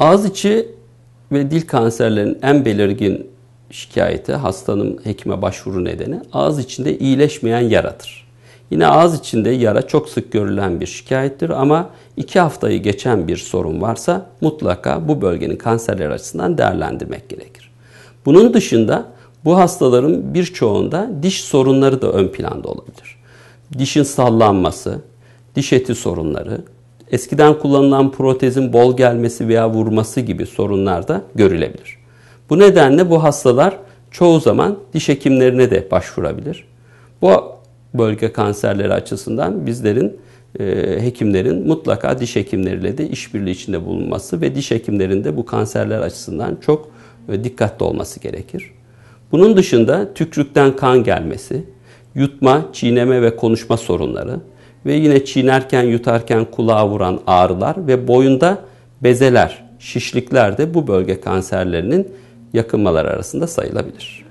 Ağız içi ve dil kanserlerinin en belirgin şikayeti hastanın hekime başvuru nedeni ağız içinde iyileşmeyen yaradır. Yine ağız içinde yara çok sık görülen bir şikayettir ama iki haftayı geçen bir sorun varsa mutlaka bu bölgenin kanserler açısından değerlendirmek gerekir. Bunun dışında bu hastaların birçoğunda diş sorunları da ön planda olabilir. Dişin sallanması, diş eti sorunları, eskiden kullanılan protezin bol gelmesi veya vurması gibi sorunlar da görülebilir. Bu nedenle bu hastalar çoğu zaman diş hekimlerine de başvurabilir. Bu bölge kanserleri açısından bizlerin e, hekimlerin mutlaka diş hekimleriyle de işbirliği içinde bulunması ve diş hekimlerinde bu kanserler açısından çok e, dikkatli olması gerekir. Bunun dışında tükrükten kan gelmesi, yutma, çiğneme ve konuşma sorunları, ve yine çiğnerken yutarken kulağa vuran ağrılar ve boyunda bezeler, şişlikler de bu bölge kanserlerinin yakınmalar arasında sayılabilir.